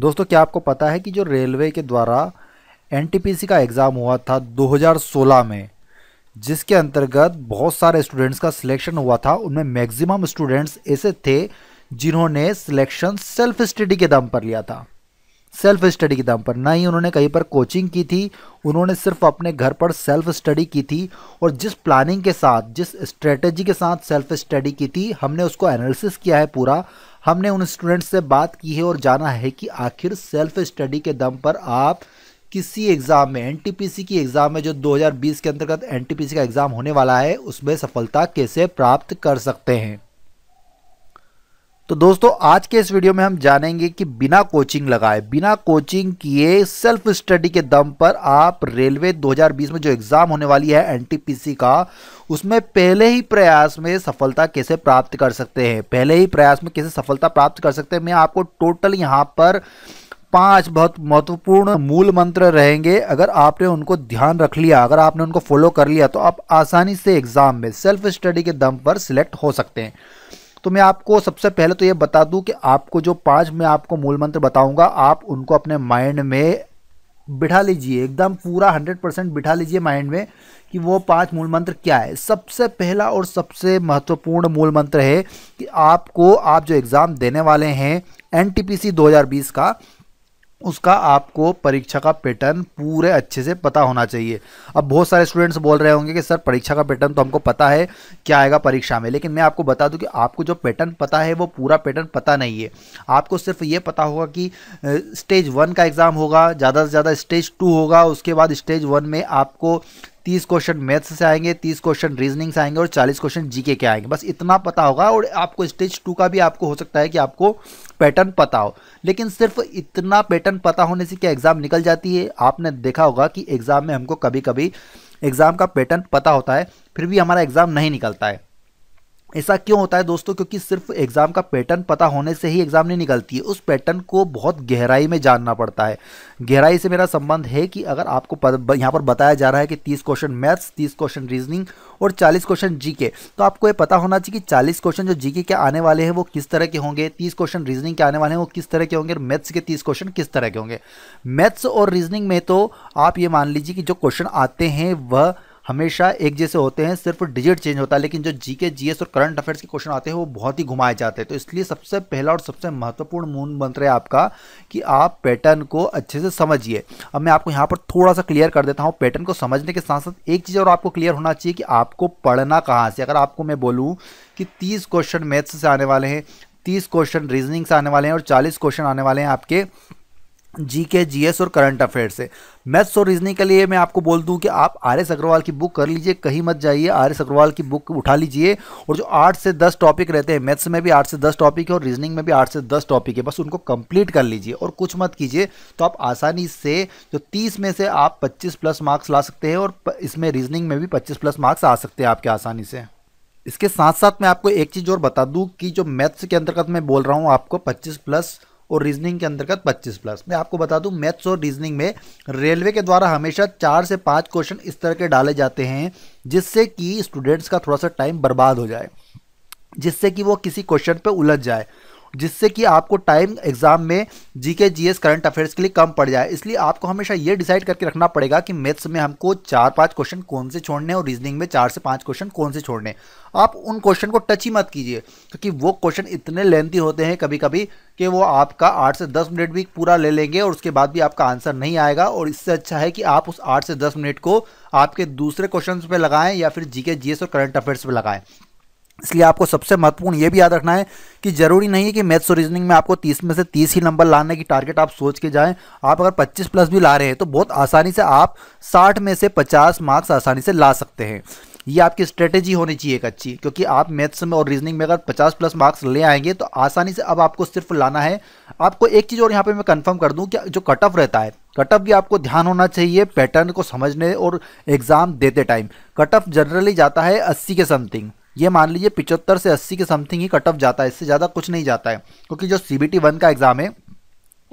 दोस्तों क्या आपको पता है कि जो रेलवे के द्वारा एनटीपीसी का एग्ज़ाम हुआ था 2016 में जिसके अंतर्गत बहुत सारे स्टूडेंट्स का सिलेक्शन हुआ था उनमें मैक्सिमम स्टूडेंट्स ऐसे थे जिन्होंने सिलेक्शन सेल्फ स्टडी के दम पर लिया था सेल्फ स्टडी के दम पर ना ही उन्होंने कहीं पर कोचिंग की थी उन्होंने सिर्फ अपने घर पर सेल्फ स्टडी की थी और जिस प्लानिंग के साथ जिस स्ट्रेटजी के साथ सेल्फ स्टडी की थी हमने उसको एनालिसिस किया है पूरा हमने उन स्टूडेंट्स से बात की है और जाना है कि आखिर सेल्फ स्टडी के दम पर आप किसी एग्ज़ाम में एनटीपीसी की एग्ज़ाम में जो 2020 के अंतर्गत एनटीपीसी का एग्ज़ाम होने वाला है उसमें सफलता कैसे प्राप्त कर सकते हैं तो दोस्तों आज के इस वीडियो में हम जानेंगे कि बिना कोचिंग लगाए बिना कोचिंग किए सेल्फ स्टडी के दम पर आप रेलवे 2020 में जो एग्ज़ाम होने वाली है एनटीपीसी का उसमें पहले ही प्रयास में सफलता कैसे प्राप्त कर सकते हैं पहले ही प्रयास में कैसे सफलता प्राप्त कर सकते हैं मैं आपको टोटल यहाँ पर पांच बहुत महत्वपूर्ण मूल मंत्र रहेंगे अगर आपने उनको ध्यान रख लिया अगर आपने उनको फॉलो कर लिया तो आप आसानी से एग्ज़ाम में सेल्फ स्टडी के दम पर सिलेक्ट हो सकते हैं तो मैं आपको सबसे पहले तो ये बता दूं कि आपको जो पांच मैं आपको मूल मंत्र बताऊंगा आप उनको अपने माइंड में बिठा लीजिए एकदम पूरा हंड्रेड परसेंट बिठा लीजिए माइंड में कि वो पांच मूल मंत्र क्या है सबसे पहला और सबसे महत्वपूर्ण मूल मंत्र है कि आपको आप जो एग्ज़ाम देने वाले हैं एन टी का उसका आपको परीक्षा का पैटर्न पूरे अच्छे से पता होना चाहिए अब बहुत सारे स्टूडेंट्स बोल रहे होंगे कि सर परीक्षा का पैटर्न तो हमको पता है क्या आएगा परीक्षा में लेकिन मैं आपको बता दूं कि आपको जो पैटर्न पता है वो पूरा पैटर्न पता नहीं है आपको सिर्फ ये पता होगा कि स्टेज वन का एग्ज़ाम होगा ज़्यादा से ज़्यादा स्टेज टू होगा उसके बाद स्टेज वन में आपको तीस क्वेश्चन मैथ्स से आएंगे तीस क्वेश्चन रीजनिंग से आएंगे और चालीस क्वेश्चन जीके के आएंगे बस इतना पता होगा और आपको स्टेज टू का भी आपको हो सकता है कि आपको पैटर्न पता हो लेकिन सिर्फ इतना पैटर्न पता होने से क्या एग्ज़ाम निकल जाती है आपने देखा होगा कि एग्ज़ाम में हमको कभी कभी एग्ज़ाम का पैटर्न पता होता है फिर भी हमारा एग्ज़ाम नहीं निकलता है ऐसा क्यों होता है दोस्तों क्योंकि सिर्फ एग्ज़ाम का पैटर्न पता होने से ही एग्ज़ाम नहीं निकलती है उस पैटर्न को बहुत गहराई में जानना पड़ता है गहराई से मेरा संबंध है कि अगर आपको यहाँ पर बताया जा रहा है कि तीस क्वेश्चन मैथ्स तीस क्वेश्चन रीजनिंग और चालीस क्वेश्चन जीके तो आपको ये पता होना चाहिए कि चालीस क्वेश्चन जो जीके के आने वाले हैं वो किस तरह के होंगे तीस क्वेश्चन रीजनिंग के आने वाले हैं वो किस तरह के होंगे और मैथ्स के तीस क्वेश्चन किस तरह के होंगे मैथ्स और रीजनिंग में तो आप ये मान लीजिए कि जो क्वेश्चन आते हैं वह हमेशा एक जैसे होते हैं सिर्फ डिजिट चेंज होता है लेकिन जो जी के जी और करंट अफेयर्स के क्वेश्चन आते हैं वो बहुत ही घुमाए जाते हैं तो इसलिए सबसे पहला और सबसे महत्वपूर्ण मूल मंत्र है आपका कि आप पैटर्न को अच्छे से समझिए अब मैं आपको यहाँ पर थोड़ा सा क्लियर कर देता हूँ पैटर्न को समझने के साथ साथ एक चीज़ और आपको क्लियर होना चाहिए कि आपको पढ़ना कहाँ से अगर आपको मैं बोलूँ कि तीस क्वेश्चन मैथ्स से आने वाले हैं तीस क्वेश्चन रीजनिंग से आने वाले हैं और चालीस क्वेश्चन आने वाले हैं आपके जी के जी एस और करंट अफेयर से मैथ्स और रीजनिंग के लिए मैं आपको बोल दूं कि आप आर एस अग्रवाल की बुक कर लीजिए कहीं मत जाइए आर एस अग्रवाल की बुक उठा लीजिए और जो आठ से दस टॉपिक रहते हैं मैथ्स में भी आठ से दस टॉपिक है और रीजनिंग में भी आठ से दस टॉपिक है बस उनको कंप्लीट कर लीजिए और कुछ मत कीजिए तो आप आसानी से जो तीस में से आप पच्चीस प्लस मार्क्स ला सकते हैं और इसमें रीजनिंग में भी पच्चीस प्लस मार्क्स आ सकते हैं आपके आसानी से इसके साथ साथ मैं आपको एक चीज़ और बता दूँ कि जो मैथ्स के अंतर्गत मैं बोल रहा हूँ आपको पच्चीस प्लस और रीजनिंग के अंतर्गत 25 प्लस मैं आपको बता दूं मैथ्स और रीजनिंग में रेलवे के द्वारा हमेशा चार से पांच क्वेश्चन इस तरह के डाले जाते हैं जिससे कि स्टूडेंट्स का थोड़ा सा टाइम बर्बाद हो जाए जिससे कि वो किसी क्वेश्चन पे उलझ जाए जिससे कि आपको टाइम एग्जाम में जीके एस करंट अफेयर्स के लिए कम पड़ जाए इसलिए आपको हमेशा ये डिसाइड करके रखना पड़ेगा कि मैथ्स में हमको चार पाँच क्वेश्चन कौन से छोड़ने और रीजनिंग में चार से पाँच क्वेश्चन कौन से छोड़ने आप उन क्वेश्चन को टच ही मत कीजिए क्योंकि वो क्वेश्चन इतने लेंथी होते हैं कभी कभी कि वो आपका आठ से दस मिनट भी पूरा ले लेंगे और उसके बाद भी आपका आंसर नहीं आएगा और इससे अच्छा है कि आप उस आठ से दस मिनट को आपके दूसरे क्वेश्चन पर लगाएं या फिर जीके जीएस और करंट अफेयर्स पर लगाएं इसलिए आपको सबसे महत्वपूर्ण ये भी याद रखना है कि जरूरी नहीं है कि मैथ्स और रीजनिंग में आपको 30 में से 30 ही नंबर लाने की टारगेट आप सोच के जाएं आप अगर 25 प्लस भी ला रहे हैं तो बहुत आसानी से आप 60 में से 50 मार्क्स आसानी से ला सकते हैं ये आपकी स्ट्रेटेजी होनी चाहिए एक अच्छी क्योंकि आप मैथ्स में और रीजनिंग में अगर 50 प्लस मार्क्स ले आएंगे तो आसानी से अब आपको सिर्फ लाना है आपको एक चीज़ और यहाँ पे मैं कंफर्म कर दूँ कि जो कट ऑफ रहता है कट ऑफ भी आपको ध्यान होना चाहिए पैटर्न को समझने और एग्ज़ाम देते टाइम कट ऑफ जनरली जाता है अस्सी के समथिंग ये मान लीजिए पिचहत्तर से अस्सी के समथिंग ही कट ऑफ जाता है इससे ज़्यादा कुछ नहीं जाता है क्योंकि जो सी बी वन का एग्ज़ाम है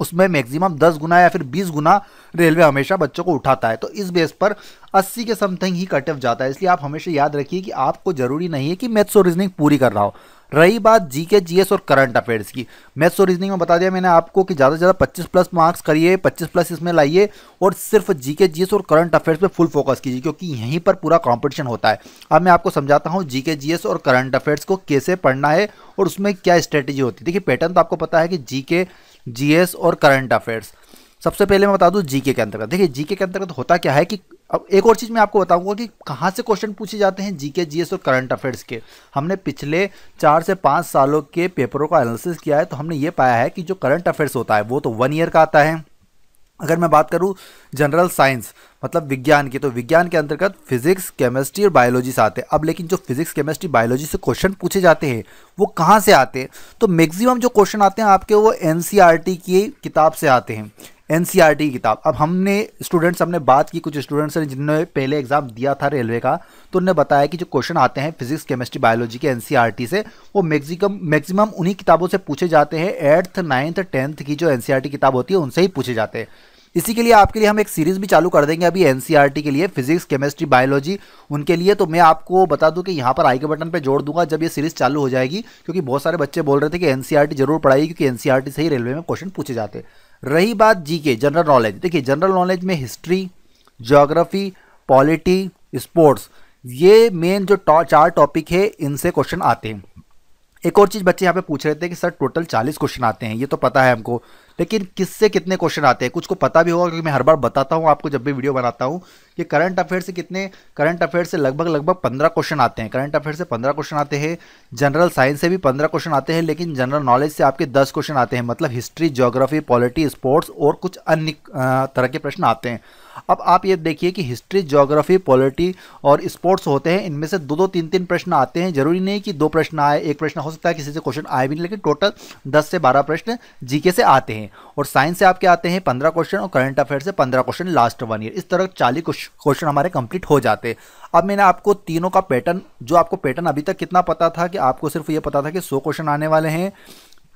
उसमें मैक्सिमम 10 गुना या फिर 20 गुना रेलवे हमेशा बच्चों को उठाता है तो इस बेस पर 80 के समथिंग ही कट ऑफ जाता है इसलिए आप हमेशा याद रखिए कि आपको ज़रूरी नहीं है कि मैथ्स और रीजनिंग पूरी कर रहा हो रही बात जी के जी और करंट अफेयर्स की मैथ्स और रीजनिंग में बता दिया मैंने आपको कि ज़्यादा से ज़्यादा 25 प्लस मार्क्स करिए 25 प्लस इसमें लाइए और सिर्फ जी के जी और करंट अफेयर्स पे फुल फोकस कीजिए क्योंकि यहीं पर पूरा कॉम्पिटिशन होता है अब मैं आपको समझाता हूँ जी के जी और करंट अफेयर्स को कैसे पढ़ना है और उसमें क्या स्ट्रेटेजी होती है देखिए पैटर्न तो आपको पता है कि जी के जी और करंट अफेयर्स सबसे पहले मैं बता दूं जीके के अंतर्गत देखिए जीके के अंतर्गत होता क्या है कि अब एक और चीज़ मैं आपको बताऊंगा कि कहाँ से क्वेश्चन पूछे जाते हैं जीके जीएस और करंट अफेयर्स के हमने पिछले चार से पाँच सालों के पेपरों का एनालिसिस किया है तो हमने ये पाया है कि जो करंट अफेयर्स होता है वो तो वन ईयर का आता है अगर मैं बात करूँ जनरल साइंस मतलब विज्ञान की तो विज्ञान के अंतर्गत फिजिक्स केमिस्ट्री और बायोलॉजी से आते हैं अब लेकिन जो फिजिक्स केमिस्ट्री बायोलॉजी से क्वेश्चन पूछे जाते हैं वो कहाँ से आते हैं तो मैक्सिमम जो क्वेश्चन आते हैं आपके वो एन e की किताब से आते हैं एन की किताब अब हमने स्टूडेंट्स हमने बात की कुछ स्टूडेंट्स ने जिन्होंने पहले एग्जाम दिया था रेलवे का तो उन्होंने बताया कि जो क्वेश्चन आते हैं फिजिक्स केमिस्ट्री बायोलॉजी के एन से वो मैक्सिकम मैक्सिमम उन्हीं किताबों से पूछे जाते हैं एट्थ नाइन्थ टेंथ की जो एन किताब होती है उनसे ही पूछे जाते हैं इसी के लिए आपके लिए हम एक सीरीज़ भी चालू कर देंगे अभी एन के लिए फिजिक्स केमिस्ट्री बायोलॉजी उनके लिए तो मैं आपको बता दूं कि यहाँ पर आई के बटन पर जोड़ दूंगा जब ये सीरीज़ चालू हो जाएगी क्योंकि बहुत सारे बच्चे बोल रहे थे कि एन जरूर पढ़ाई क्योंकि एन से ही रेलवे में क्वेश्चन पूछे जाते हैं रही बात जी के जनरल नॉलेज देखिए जनरल नॉलेज में हिस्ट्री जोग्राफी पॉलिटी स्पोर्ट्स ये मेन जो चार टॉपिक है इनसे क्वेश्चन आते हैं एक और चीज़ बच्चे यहाँ पे पूछ रहे थे कि सर टोटल चालीस क्वेश्चन आते हैं ये तो पता है हमको लेकिन किससे कितने क्वेश्चन आते हैं कुछ को पता भी होगा क्योंकि मैं हर बार बताता हूँ आपको जब भी वीडियो बनाता हूँ कि करंट अफेयर से कितने करंट अफेयर से लगभग लगभग पंद्रह क्वेश्चन आते हैं करंट अफेयर से पंद्रह क्वेश्चन आते हैं जनरल साइंस से भी पंद्रह क्वेश्चन आते हैं लेकिन जनरल नॉलेज से आपके दस क्वेश्चन आते हैं मतलब हिस्ट्री जोग्राफी पॉलिटी स्पोर्ट्स और कुछ अन्य तरह के प्रश्न आते हैं अब आप ये देखिए कि हिस्ट्री जोग्राफी पॉलिटी और स्पोर्ट्स होते हैं इनमें से दो दो तीन तीन प्रश्न आते हैं जरूरी नहीं कि दो प्रश्न आए एक प्रश्न हो सकता है किसी से क्वेश्चन आए भी नहीं लेकिन टोटल दस से बारह प्रश्न जीके से आते हैं और साइंस से आपके आते हैं पंद्रह क्वेश्चन और करंट अफेयर से पंद्रह क्वेश्चन लास्ट वन ईयर इस तरह चालीस क्वेश्चन हमारे कंप्लीट हो जाते अब मैंने आपको तीनों का पैटर्न जो आपको पैटर्न अभी तक कितना पता था कि आपको सिर्फ ये पता था कि सौ क्वेश्चन आने वाले हैं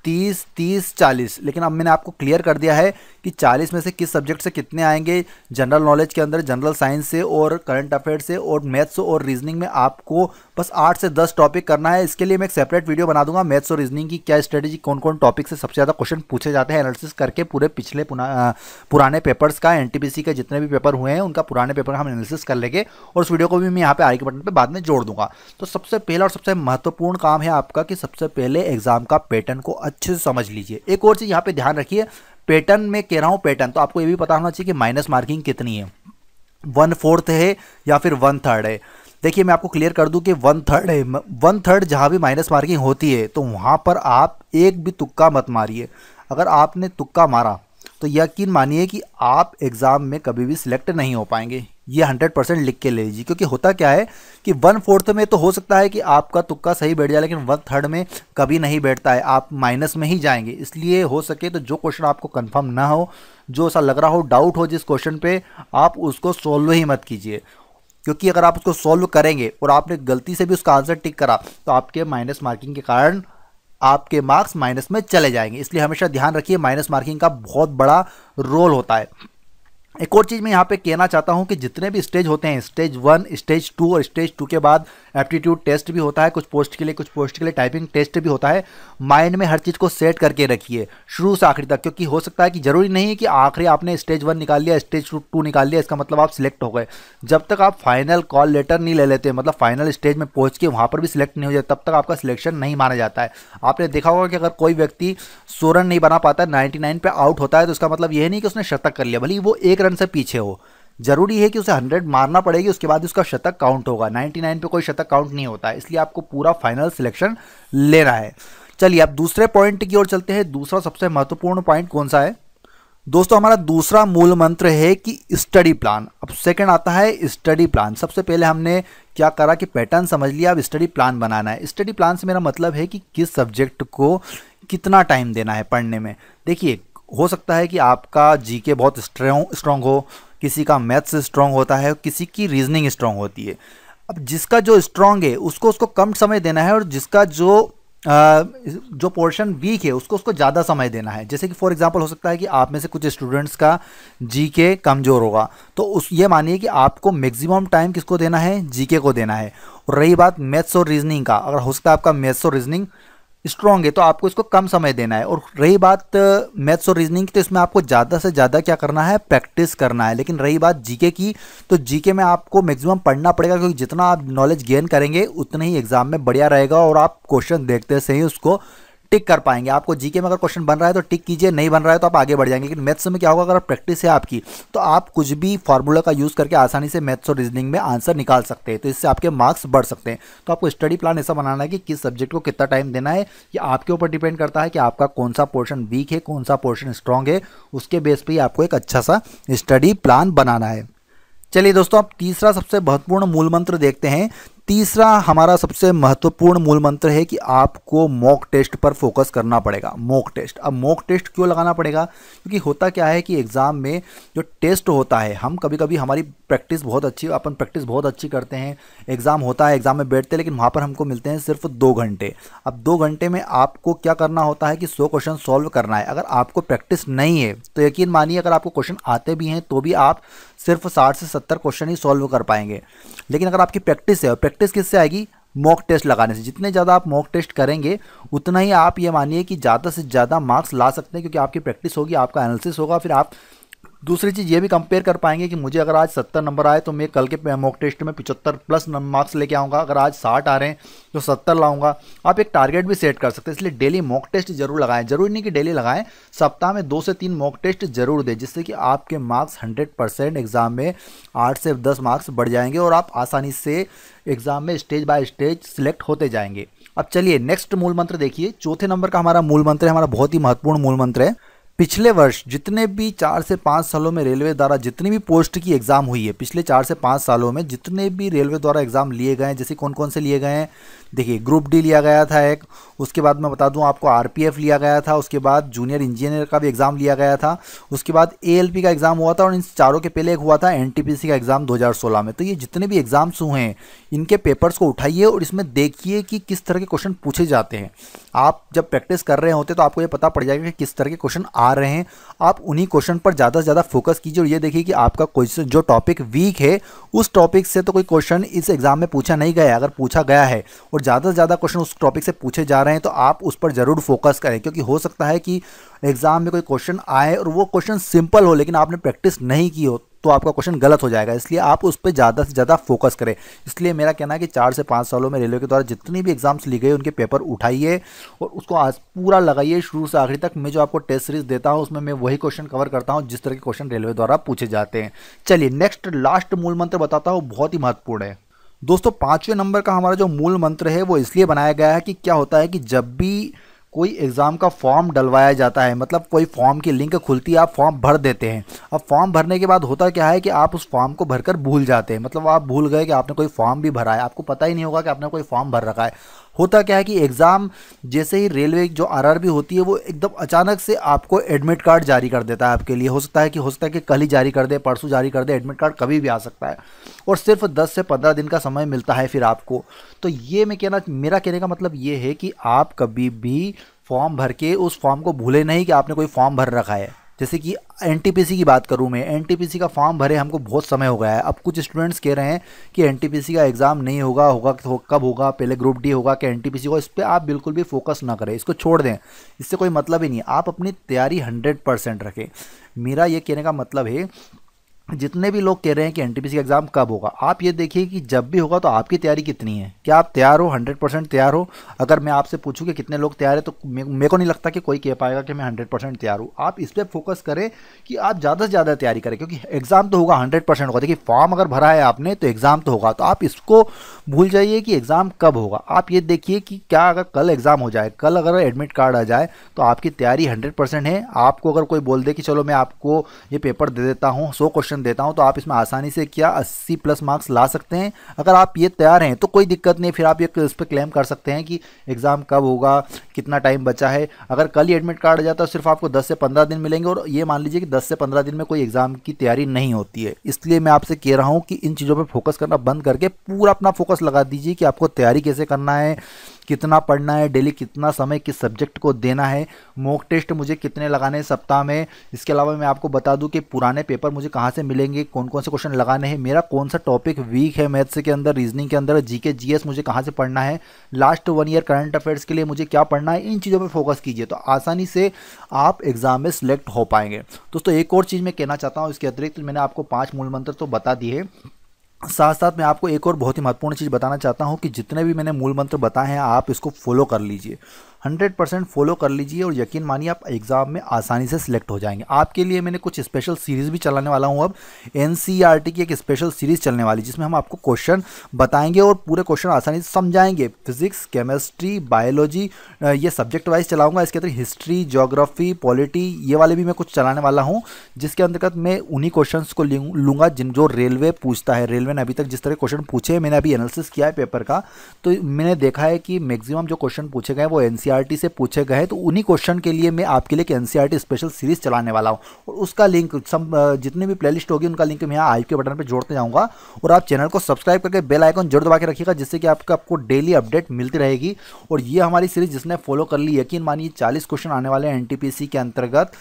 तीस तीस चालीस लेकिन अब मैंने आपको क्लियर कर दिया है कि चालीस में से किस सब्जेक्ट से कितने आएंगे जनरल नॉलेज के अंदर जनरल साइंस से और करंट अफेयर से और मैथ्स और रीजनिंग में आपको बस आठ से दस टॉपिक करना है इसके लिए मैं एक सेपरेट वीडियो बना दूंगा मैथ्स और रीजनिंग की क्या स्ट्रेटेजी कौन कौन टॉपिक से सबसे ज़्यादा क्वेश्चन पूछे जाते हैं एनालिसिस करके पूरे पिछले पुराने पेपर्स का एन के जितने भी पेपर हुए हैं उनका पुराने पेपर हम एनालिसिस कर लेंगे और उस वीडियो को भी मैं यहाँ पे आई के बटन पर बाद में जोड़ दूंगा तो सबसे पहला और सबसे महत्वपूर्ण काम है आपका कि सबसे पहले एग्जाम का पैटर्न को अच्छे से समझ लीजिए एक और चीज़ यहाँ पे ध्यान रखिए पैटर्न में कह रहा हूँ पैटर्न तो आपको ये भी पता होना चाहिए कि माइनस मार्किंग कितनी है वन फोर्थ है या फिर वन थर्ड है देखिए मैं आपको क्लियर कर दूं कि वन थर्ड है वन थर्ड जहाँ भी माइनस मार्किंग होती है तो वहाँ पर आप एक भी तुक्का मत मारिए अगर आपने तुक्का मारा तो यकीन मानिए कि आप एग्ज़ाम में कभी भी सिलेक्ट नहीं हो पाएंगे ये हंड्रेड परसेंट लिख के ले लीजिए क्योंकि होता क्या है कि वन फोर्थ में तो हो सकता है कि आपका तुक्का सही बैठ जाए लेकिन वन थर्ड में कभी नहीं बैठता है आप माइनस में ही जाएंगे इसलिए हो सके तो जो क्वेश्चन आपको कंफर्म ना हो जो ऐसा लग रहा हो डाउट हो जिस क्वेश्चन पे आप उसको सॉल्व ही मत कीजिए क्योंकि अगर आप उसको सॉल्व करेंगे और आपने गलती से भी उसका आंसर टिक करा तो आपके माइनस मार्किंग के कारण आपके मार्क्स माइनस में चले जाएंगे इसलिए हमेशा ध्यान रखिए माइनस मार्किंग का बहुत बड़ा रोल होता है एक और चीज़ मैं यहाँ पे कहना चाहता हूँ कि जितने भी स्टेज होते हैं स्टेज वन स्टेज टू और स्टेज टू के बाद एप्टीट्यूड टेस्ट भी होता है कुछ पोस्ट के लिए कुछ पोस्ट के लिए टाइपिंग टेस्ट भी होता है माइंड में हर चीज़ को सेट करके रखिए शुरू से आखिरी तक क्योंकि हो सकता है कि ज़रूरी नहीं है कि आखिरी आपने स्टेज वन निकाल लिया स्टेज टू निकाल लिया इसका मतलब आप सिलेक्ट हो गए जब तक आप फाइनल कॉल लेटर नहीं ले लेते मतलब फाइनल स्टेज में पहुँच के वहाँ पर भी सिलेक्ट नहीं हो जाए तब तक आपका सिलेक्शन नहीं माना जाता है आपने देखा होगा कि अगर कोई व्यक्ति सो रन नहीं बना पाता है नाइन्टी पर आउट होता है तो उसका मतलब यह नहीं कि उसने शतक कर लिया भले वो एक रन रन से पीछे हो जरूरी है कि उसे 100 मारना पड़ेगी उसके बाद उसका शतक काउंट होगा 99 पे कोई शतक काउंट नहीं होता इसलिए आपको पूरा फाइनल सिलेक्शन लेना है चलिए अब दूसरे पॉइंट की ओर चलते हैं दूसरा सबसे महत्वपूर्ण पॉइंट कौन सा है दोस्तों हमारा दूसरा मूल मंत्र है कि स्टडी प्लान अब सेकंड आता है स्टडी प्लान सबसे पहले हमने क्या करा कि पैटर्न समझ लिया अब स्टडी प्लान बनाना है स्टडी प्लान से मेरा मतलब है कि किस सब्जेक्ट को कितना टाइम देना है पढ़ने में देखिए हो सकता है कि आपका जीके बहुत स्ट्रॉन्ग स्ट्रॉन्ग हो किसी का मैथ्स स्ट्रॉन्ग होता है किसी की रीजनिंग स्ट्रॉन्ग होती है अब जिसका जो स्ट्रॉन्ग है उसको उसको कम समय देना है और जिसका जो आ, जो पोर्शन वीक है उसको उसको ज़्यादा समय देना है जैसे कि फॉर एग्जांपल हो सकता है कि आप में से कुछ स्टूडेंट्स का जीके कमज़ोर होगा तो उस ये मानिए कि आपको मैक्सिमम टाइम किसको देना है जीके को देना है और रही बात मैथ्स और रीजनिंग का अगर हो सकता है आपका मैथ्स और रीजनिंग स्ट्रांग है तो आपको इसको कम समय देना है और रही बात मैथ्स और रीजनिंग की तो इसमें आपको ज़्यादा से ज़्यादा क्या करना है प्रैक्टिस करना है लेकिन रही बात जीके की तो जीके में आपको मैक्सिमम पढ़ना पड़ेगा क्योंकि जितना आप नॉलेज गेन करेंगे उतना ही एग्जाम में बढ़िया रहेगा और आप क्वेश्चन देखते से ही उसको टिक कर पाएंगे आपको जीके में अगर क्वेश्चन बन रहा है तो टिक कीजिए नहीं बन रहा है तो आप आगे बढ़ जाएंगे लेकिन मैथ्स में क्या होगा अगर आप प्रैक्टिस है आपकी तो आप कुछ भी फॉर्मूला का यूज़ करके आसानी से मैथ्स और रीजनिंग में आंसर निकाल सकते हैं तो इससे आपके मार्क्स बढ़ सकते हैं तो आपको स्टडी प्लान ऐसा बनाना है कि किस सब्जेक्ट को कितना टाइम देना है ये आपके ऊपर डिपेंड करता है कि आपका कौन सा पोर्शन वीक है कौन सा पोर्शन स्ट्रांग है उसके बेस पर ही आपको एक अच्छा सा स्टडी प्लान बनाना है चलिए दोस्तों आप तीसरा सबसे महत्वपूर्ण मूल मंत्र देखते हैं तीसरा हमारा सबसे महत्वपूर्ण मूल मंत्र है कि आपको मॉक टेस्ट पर फोकस करना पड़ेगा मॉक टेस्ट अब मॉक टेस्ट क्यों लगाना पड़ेगा क्योंकि होता क्या है कि एग्ज़ाम में जो टेस्ट होता है हम कभी कभी हमारी प्रैक्टिस बहुत अच्छी अपन प्रैक्टिस बहुत अच्छी करते हैं एग्ज़ाम होता है एग्ज़ाम में बैठते हैं लेकिन वहाँ पर हमको मिलते हैं सिर्फ दो घंटे अब दो घंटे में आपको क्या करना होता है कि सौ क्वेश्चन सॉल्व करना है अगर आपको प्रैक्टिस नहीं है तो यकीन मानिए अगर आपको क्वेश्चन आते भी हैं तो भी आप सिर्फ साठ से सत्तर क्वेश्चन ही सॉल्व कर पाएंगे लेकिन अगर आपकी प्रैक्टिस है और प्रैक्टिस प्रैक्टिस किससे आएगी मॉक टेस्ट लगाने से जितने ज़्यादा आप मॉक टेस्ट करेंगे उतना ही आप ये मानिए कि ज़्यादा से ज़्यादा मार्क्स ला सकते हैं क्योंकि आपकी प्रैक्टिस होगी आपका एनालिसिस होगा फिर आप दूसरी चीज़ ये भी कंपेयर कर पाएंगे कि मुझे अगर आज सत्तर नंबर आए तो मैं कल के मॉक टेस्ट में पिचहत्तर प्लस मार्क्स लेके आऊँगा अगर आज साठ आ रहे हैं तो सत्तर लाऊंगा आप एक टारगेट भी सेट कर सकते हैं इसलिए डेली मॉक टेस्ट जरूर लगाएं जरूरी नहीं कि डेली लगाएं सप्ताह में दो से तीन मॉक टेस्ट जरूर दें जिससे कि आपके मार्क्स हंड्रेड परसेंट एग्ज़ाम में आठ से दस मार्क्स बढ़ जाएंगे और आप आसानी से एग्ज़ाम में स्टेज बाय स्टेज सिलेक्ट होते जाएंगे अब चलिए नेक्स्ट मूल मंत्र देखिए चौथे नंबर का हमारा मूल मंत्र है हमारा बहुत ही महत्वपूर्ण मूल मंत्र है पिछले वर्ष जितने भी चार से पाँच सालों में रेलवे द्वारा जितनी भी पोस्ट की एग्ज़ाम हुई है पिछले चार से पाँच सालों में जितने भी रेलवे द्वारा एग्ज़ाम लिए गए हैं जैसे कौन कौन से लिए गए हैं देखिए ग्रुप डी लिया गया था एक उसके बाद मैं बता दूं आपको आरपीएफ लिया गया था उसके बाद जूनियर इंजीनियर का भी एग्ज़ाम लिया गया था उसके बाद एएलपी का एग्ज़ाम हुआ था और इन चारों के पहले एक हुआ था एनटीपीसी का एग्ज़ाम 2016 में तो ये जितने भी एग्ज़ाम्स हुए हैं इनके पेपर्स को उठाइए और इसमें देखिए कि किस तरह के क्वेश्चन पूछे जाते हैं आप जब प्रैक्टिस कर रहे होते तो आपको ये पता पड़ जाएगा कि किस तरह के क्वेश्चन आ रहे हैं आप उन्हीं क्वेश्चन पर ज़्यादा से ज़्यादा फोकस कीजिए और ये देखिए कि आपका क्वेश्चन जो टॉपिक वीक है उस टॉपिक से तो कोई क्वेश्चन इस एग्ज़ाम में पूछा नहीं गया अगर पूछा गया है और और ज़्यादा से ज़्यादा क्वेश्चन उस टॉपिक से पूछे जा रहे हैं तो आप उस पर ज़रूर फोकस करें क्योंकि हो सकता है कि एग्ज़ाम में कोई क्वेश्चन आए और वो क्वेश्चन सिंपल हो लेकिन आपने प्रैक्टिस नहीं की हो तो आपका क्वेश्चन गलत हो जाएगा इसलिए आप उस पर ज़्यादा से ज़्यादा फोकस करें इसलिए मेरा कहना है कि चार से पाँच सालों में रेलवे के द्वारा जितनी भी एग्जाम्स ली गई उनके पेपर उठाइए और उसको आज पूरा लगाइए शुरू से आखिरी तक मैं जो आपको टेस्ट सीरीज देता हूँ उसमें मैं वही क्वेश्चन कवर करता हूँ जिस तरह के क्वेश्चन रेलवे द्वारा पूछे जाते हैं चलिए नेक्स्ट लास्ट मूल मंत्र बताता हूँ बहुत ही महत्वपूर्ण है दोस्तों पाँचवें नंबर का हमारा जो मूल मंत्र है वो इसलिए बनाया गया है कि क्या होता है कि जब भी कोई एग्ज़ाम का फॉर्म डलवाया जाता है मतलब कोई फॉर्म की लिंक खुलती है आप फॉर्म भर देते हैं अब फॉर्म भरने के बाद होता क्या है कि आप उस फॉर्म को भरकर भूल जाते हैं मतलब आप भूल गए कि आपने कोई फॉर्म भी भरा है आपको पता ही नहीं होगा कि आपने कोई फॉर्म भर रखा है होता क्या है कि एग्ज़ाम जैसे ही रेलवे जो आरआरबी होती है वो एकदम अचानक से आपको एडमिट कार्ड जारी कर देता है आपके लिए हो सकता है कि हो सकता है कि कल ही जारी कर दे परसों जारी कर दे एडमिट कार्ड कभी भी आ सकता है और सिर्फ दस से पंद्रह दिन का समय मिलता है फिर आपको तो ये मैं कहना मेरा कहने का मतलब ये है कि आप कभी भी फॉर्म भर के उस फॉर्म को भूले नहीं कि आपने कोई फॉर्म भर रखा है जैसे कि एन की बात करूँ मैं एन का फॉर्म भरे हमको बहुत समय हो गया है अब कुछ स्टूडेंट्स कह रहे हैं कि एन का एग्ज़ाम नहीं होगा होगा तो कब होगा पहले ग्रुप डी होगा कि एन होगा इस पर आप बिल्कुल भी फोकस ना करें इसको छोड़ दें इससे कोई मतलब ही नहीं आप अपनी तैयारी हंड्रेड रखें मेरा ये कहने का मतलब है जितने भी लोग कह रहे हैं कि एनटीपीसी का एग्ज़ाम कब होगा आप ये देखिए कि जब भी होगा तो आपकी तैयारी कितनी है क्या आप तैयार हो हंड्रेड परसेंट तैयार हो अगर मैं आपसे पूछूं कि कितने लोग तैयार है तो मेरे को नहीं लगता कि कोई कह पाएगा कि मैं हंड्रेड परसेंट तैयार हूँ आप इस पर फोकस करें कि आप ज़्यादा से ज़्यादा तैयारी करें क्योंकि एग्ज़ाम तो होगा हंड्रेड परसेंट होगा देखिए फॉर्म अगर भरा है आपने तो एग्ज़ाम तो होगा तो आप इसको भूल जाइए कि एग्ज़ाम कब होगा आप ये देखिए कि क्या अगर कल एग्ज़ाम हो जाए कल अगर एडमिट कार्ड आ जाए तो आपकी तैयारी हंड्रेड है आपको अगर कोई बोल दे कि चलो मैं आपको ये पेपर दे देता हूँ सौ क्वेश्चन क्वेश्चन देता हूँ तो आप इसमें आसानी से क्या अस्सी प्लस मार्क्स ला सकते हैं अगर आप ये तैयार हैं तो कोई दिक्कत नहीं फिर आप ये इस पर क्लेम कर सकते हैं कि एग्ज़ाम कब होगा कितना टाइम बचा है अगर कल ही एडमिट कार्ड आ जाता है तो सिर्फ आपको दस से पंद्रह दिन मिलेंगे और ये मान लीजिए कि दस से पंद्रह दिन में कोई एग्ज़ाम की तैयारी नहीं होती है इसलिए मैं आपसे कह रहा हूँ कि इन चीज़ों पर फोकस करना बंद करके पूरा अपना फोकस लगा दीजिए कि आपको तैयारी कैसे करना है कितना पढ़ना है डेली कितना समय किस सब्जेक्ट को देना है मॉक टेस्ट मुझे कितने लगाने हैं सप्ताह में इसके अलावा मैं आपको बता दूं कि पुराने पेपर मुझे कहाँ से मिलेंगे कौन कौन से क्वेश्चन लगाने हैं मेरा कौन सा टॉपिक वीक है मैथ्स के अंदर रीजनिंग के अंदर जी के मुझे कहाँ से पढ़ना है last one year current affairs के लिए मुझे क्या पढ़ना है इन चीज़ों पर फोकस कीजिए तो आसानी से आप एग्जाम में सिलेक्ट हो पाएंगे दोस्तों एक और चीज़ मैं कहना चाहता हूँ इसके अतिरिक्त मैंने आपको पाँच मूल मंत्र तो बता दिए साथ साथ मैं आपको एक और बहुत ही महत्वपूर्ण चीज़ बताना चाहता हूँ कि जितने भी मैंने मूल मंत्र बताए हैं आप इसको फॉलो कर लीजिए हंड्रेड परसेंट फॉलो कर लीजिए और यकीन मानिए आप एग्ज़ाम में आसानी से सिलेक्ट हो जाएंगे आपके लिए मैंने कुछ स्पेशल सीरीज़ भी चलाने वाला हूँ अब एन e की एक स्पेशल सीरीज़ चलने वाली जिसमें हम आपको क्वेश्चन बताएंगे और पूरे क्वेश्चन आसानी से समझाएंगे फिजिक्स केमिस्ट्री बायोलॉजी ये सब्जेक्ट वाइज चलाऊँगा इसके अंदर हिस्ट्री जोग्राफी पॉलिटी ये वाले भी मैं कुछ चलाने वाला हूँ जिसके अंतर्गत मैं उन्हीं क्वेश्चन को लूंगा जिन जो रेलवे पूछता है रेलवे ने अभी तक जिस तरह क्वेश्चन पूछे मैंने अभी एनालिसिस किया है पेपर का तो मैंने देखा है कि मैक्सिमम जो क्वेश्चन पूछे गए वो एनसीआर एनसीईआरटी e से पूछे गए तो उन्हीं क्वेश्चन के लिए मैं आपके लिए एनसीईआरटी स्पेशल सीरीज चलाने वाला हूँ और उसका लिंक सब जितने भी प्लेलिस्ट होगी उनका लिंक मैं यहाँ आई के बटन पर जोड़ते जाऊँगा और आप चैनल को सब्सक्राइब करके बेल आइकन जरूर दबा के रखिएगा जिससे कि आपको आपको डेली अपडेट मिलती रहेगी और ये हमारी सीरीज जिसने फॉलो कर ली यकीन मानिए चालीस क्वेश्चन आने वाले हैं एन के अंतर्गत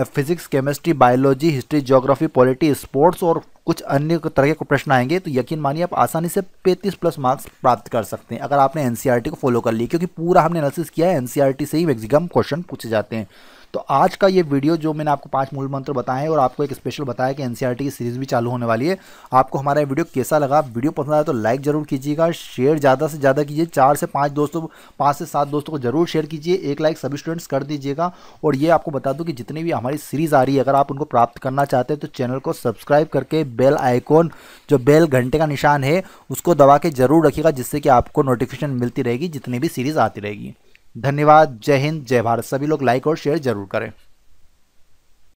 physics chemistry biology history geography polity sports और कुछ अन्य तरह के प्रश्न आएंगे तो यकीन मानिए आप आसानी से 35 प्लस मार्क्स प्राप्त कर सकते हैं अगर आपने एनसीईआरटी e को फॉलो कर लिया क्योंकि पूरा हमने एनालिसिस किया है एनसीईआरटी e से ही मैक्सिमम क्वेश्चन पूछे जाते हैं तो आज का ये वीडियो जो मैंने आपको पांच मूल मंत्र बताए और आपको एक स्पेशल बताया कि एनसीआर e की सीरीज भी चालू होने वाली है आपको हमारा वीडियो कैसा लगा वीडियो पसंद आया तो लाइक जरूर कीजिएगा शेयर ज़्यादा से ज़्यादा कीजिए चार से पाँच दोस्तों पाँच से सात दोस्तों को जरूर शेयर कीजिए एक लाइक सभी स्टूडेंट्स कर दीजिएगा और ये आपको बता दूँ कि जितनी भी हमारी सीरीज़ आ रही है अगर आप उनको प्राप्त करना चाहते हैं तो चैनल को सब्सक्राइब करके बेल आइकॉन जो बेल घंटे का निशान है उसको दबा के जरूर रखिएगा जिससे कि आपको नोटिफिकेशन मिलती रहेगी जितनी भी सीरीज़ आती रहेगी धन्यवाद जय हिंद जय भारत सभी लोग लाइक और शेयर जरूर करें